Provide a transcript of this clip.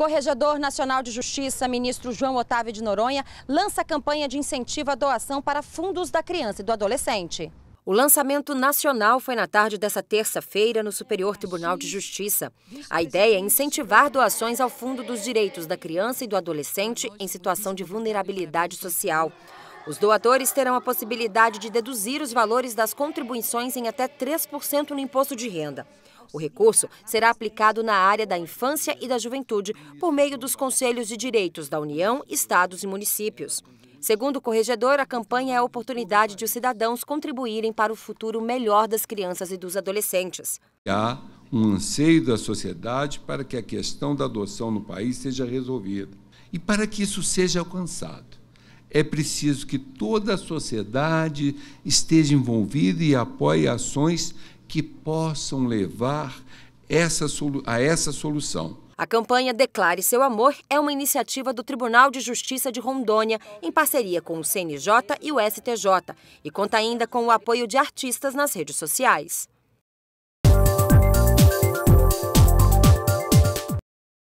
Corregedor Nacional de Justiça, ministro João Otávio de Noronha, lança campanha de incentivo à doação para fundos da criança e do adolescente. O lançamento nacional foi na tarde dessa terça-feira no Superior Tribunal de Justiça. A ideia é incentivar doações ao Fundo dos Direitos da Criança e do Adolescente em situação de vulnerabilidade social. Os doadores terão a possibilidade de deduzir os valores das contribuições em até 3% no imposto de renda. O recurso será aplicado na área da infância e da juventude por meio dos Conselhos de Direitos da União, Estados e Municípios. Segundo o corregedor, a campanha é a oportunidade de os cidadãos contribuírem para o futuro melhor das crianças e dos adolescentes. Há um anseio da sociedade para que a questão da adoção no país seja resolvida e para que isso seja alcançado é preciso que toda a sociedade esteja envolvida e apoie ações que possam levar essa, a essa solução. A campanha Declare Seu Amor é uma iniciativa do Tribunal de Justiça de Rondônia, em parceria com o CNJ e o STJ, e conta ainda com o apoio de artistas nas redes sociais.